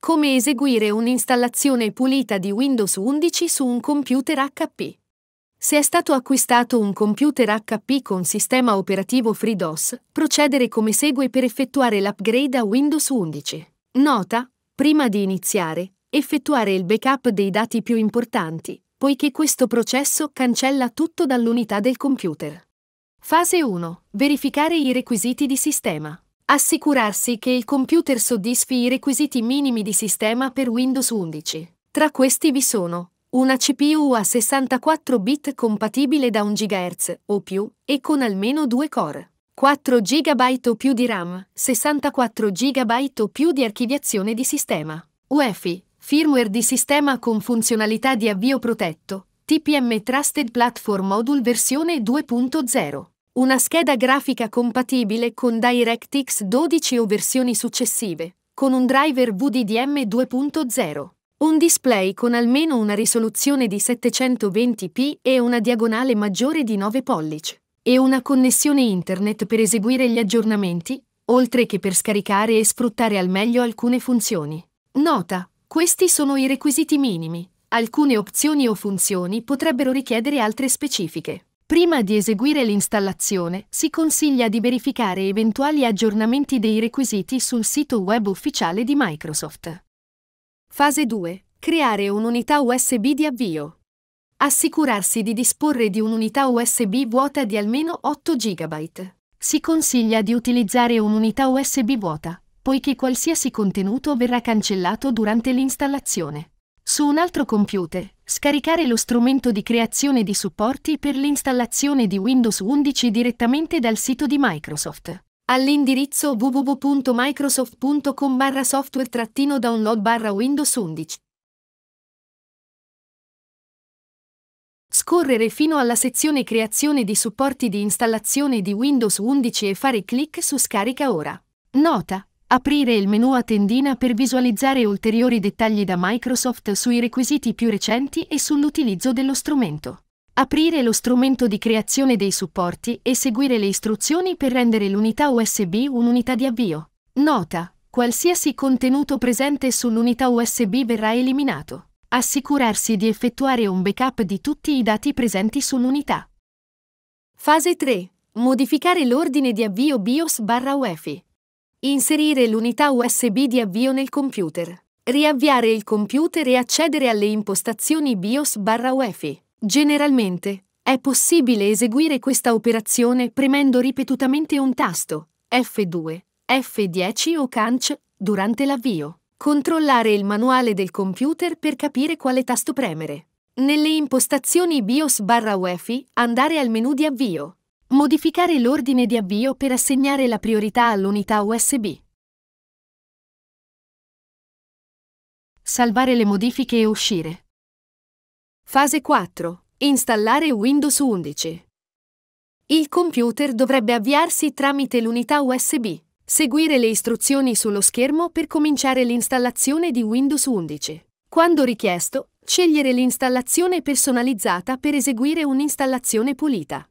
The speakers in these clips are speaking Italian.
Come eseguire un'installazione pulita di Windows 11 su un computer HP. Se è stato acquistato un computer HP con sistema operativo FreeDOS, procedere come segue per effettuare l'upgrade a Windows 11. Nota, prima di iniziare, effettuare il backup dei dati più importanti, poiché questo processo cancella tutto dall'unità del computer. Fase 1. Verificare i requisiti di sistema. Assicurarsi che il computer soddisfi i requisiti minimi di sistema per Windows 11. Tra questi vi sono una CPU a 64 bit compatibile da 1 GHz o più e con almeno due core, 4 GB o più di RAM, 64 GB o più di archiviazione di sistema, UEFI, firmware di sistema con funzionalità di avvio protetto, TPM Trusted Platform Module versione 2.0 una scheda grafica compatibile con DirectX 12 o versioni successive, con un driver VDDM 2.0, un display con almeno una risoluzione di 720p e una diagonale maggiore di 9 pollici, e una connessione internet per eseguire gli aggiornamenti, oltre che per scaricare e sfruttare al meglio alcune funzioni. Nota, questi sono i requisiti minimi. Alcune opzioni o funzioni potrebbero richiedere altre specifiche. Prima di eseguire l'installazione, si consiglia di verificare eventuali aggiornamenti dei requisiti sul sito web ufficiale di Microsoft. Fase 2. Creare un'unità USB di avvio. Assicurarsi di disporre di un'unità USB vuota di almeno 8 GB. Si consiglia di utilizzare un'unità USB vuota, poiché qualsiasi contenuto verrà cancellato durante l'installazione. Su un altro computer, Scaricare lo strumento di creazione di supporti per l'installazione di Windows 11 direttamente dal sito di Microsoft. All'indirizzo www.microsoft.com barra software-download Windows 11. Scorrere fino alla sezione Creazione di supporti di installazione di Windows 11 e fare clic su Scarica ora. Nota aprire il menu a tendina per visualizzare ulteriori dettagli da Microsoft sui requisiti più recenti e sull'utilizzo dello strumento. Aprire lo strumento di creazione dei supporti e seguire le istruzioni per rendere l'unità USB un'unità di avvio. Nota. Qualsiasi contenuto presente sull'unità USB verrà eliminato. Assicurarsi di effettuare un backup di tutti i dati presenti sull'unità. Fase 3. Modificare l'ordine di avvio BIOS barra UEFI. Inserire l'unità USB di avvio nel computer. Riavviare il computer e accedere alle impostazioni BIOS barra UEFI. Generalmente, è possibile eseguire questa operazione premendo ripetutamente un tasto, F2, F10 o CANC, durante l'avvio. Controllare il manuale del computer per capire quale tasto premere. Nelle impostazioni BIOS barra UEFI, andare al menu di avvio. Modificare l'ordine di avvio per assegnare la priorità all'unità USB. Salvare le modifiche e uscire. Fase 4. Installare Windows 11. Il computer dovrebbe avviarsi tramite l'unità USB. Seguire le istruzioni sullo schermo per cominciare l'installazione di Windows 11. Quando richiesto, scegliere l'installazione personalizzata per eseguire un'installazione pulita.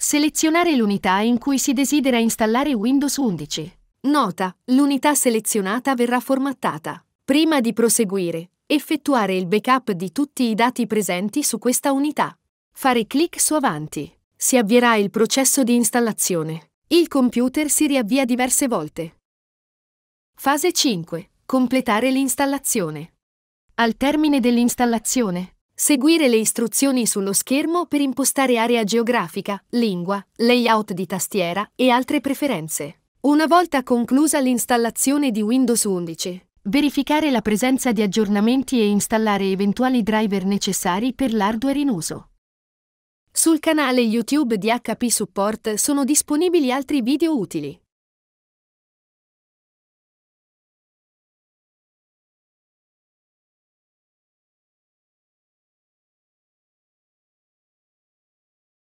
Selezionare l'unità in cui si desidera installare Windows 11. Nota, l'unità selezionata verrà formattata. Prima di proseguire, effettuare il backup di tutti i dati presenti su questa unità. Fare clic su Avanti. Si avvierà il processo di installazione. Il computer si riavvia diverse volte. Fase 5. Completare l'installazione. Al termine dell'installazione, Seguire le istruzioni sullo schermo per impostare area geografica, lingua, layout di tastiera e altre preferenze. Una volta conclusa l'installazione di Windows 11, verificare la presenza di aggiornamenti e installare eventuali driver necessari per l'hardware in uso. Sul canale YouTube di HP Support sono disponibili altri video utili.